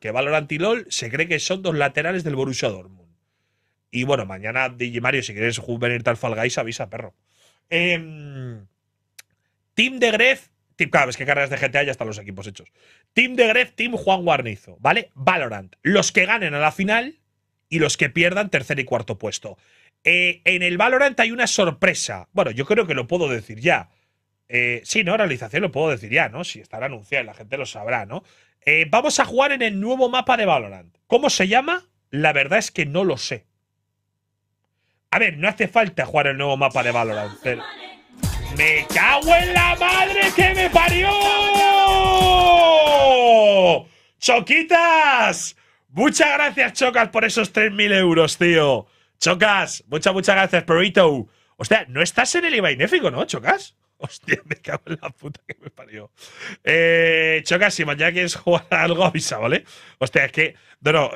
que Valorant y LOL se cree que son dos laterales del Borussia Dortmund. Y bueno, mañana DJ Mario, si quieres venir tal Fall avisa, perro. Eh, team de Gref. Team, claro, es que cargas de GTA ya están los equipos hechos. Team de Gref, Team Juan Guarnizo, ¿vale? Valorant. Los que ganen a la final y los que pierdan tercer y cuarto puesto. Eh, en el Valorant hay una sorpresa. Bueno, yo creo que lo puedo decir ya. Eh, sí, ¿no? Realización lo puedo decir ya, ¿no? Si estará anunciado y la gente lo sabrá, ¿no? Eh, vamos a jugar en el nuevo mapa de Valorant. ¿Cómo se llama? La verdad es que no lo sé. A ver, no hace falta jugar el nuevo mapa de Valorant. ¡Me cago en la madre que me parió! ¡Choquitas! Muchas gracias, Chocas, por esos 3.000 euros, tío. Chocas, muchas, muchas gracias, o sea no estás en el iba inéfico, ¿no, Chocas? Hostia, me cago en la puta que me parió. Eh, Choca, si mañana quieres jugar algo, avisa, ¿vale? Hostia, es que. No, no.